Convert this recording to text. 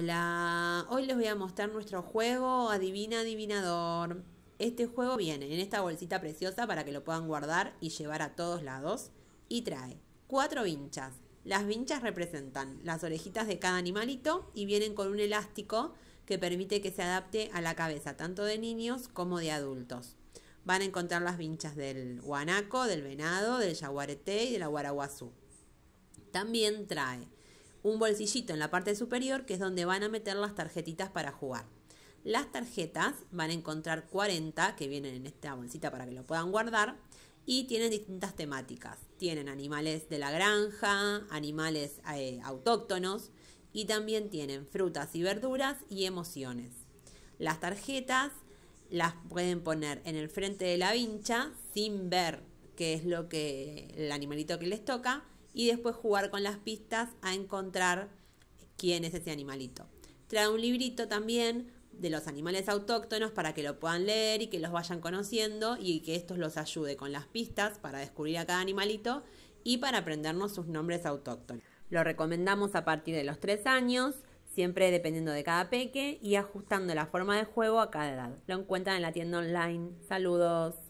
Hola, hoy les voy a mostrar nuestro juego Adivina Adivinador. Este juego viene en esta bolsita preciosa para que lo puedan guardar y llevar a todos lados y trae cuatro vinchas. Las vinchas representan las orejitas de cada animalito y vienen con un elástico que permite que se adapte a la cabeza tanto de niños como de adultos. Van a encontrar las vinchas del guanaco, del venado, del yaguareté y de la guaraguazú. También trae un bolsillito en la parte superior que es donde van a meter las tarjetitas para jugar. Las tarjetas van a encontrar 40 que vienen en esta bolsita para que lo puedan guardar y tienen distintas temáticas. Tienen animales de la granja, animales eh, autóctonos y también tienen frutas y verduras y emociones. Las tarjetas las pueden poner en el frente de la vincha sin ver qué es lo que el animalito que les toca y después jugar con las pistas a encontrar quién es ese animalito. Trae un librito también de los animales autóctonos para que lo puedan leer y que los vayan conociendo y que estos los ayude con las pistas para descubrir a cada animalito y para aprendernos sus nombres autóctonos. Lo recomendamos a partir de los 3 años, siempre dependiendo de cada peque y ajustando la forma de juego a cada edad. Lo encuentran en la tienda online. Saludos.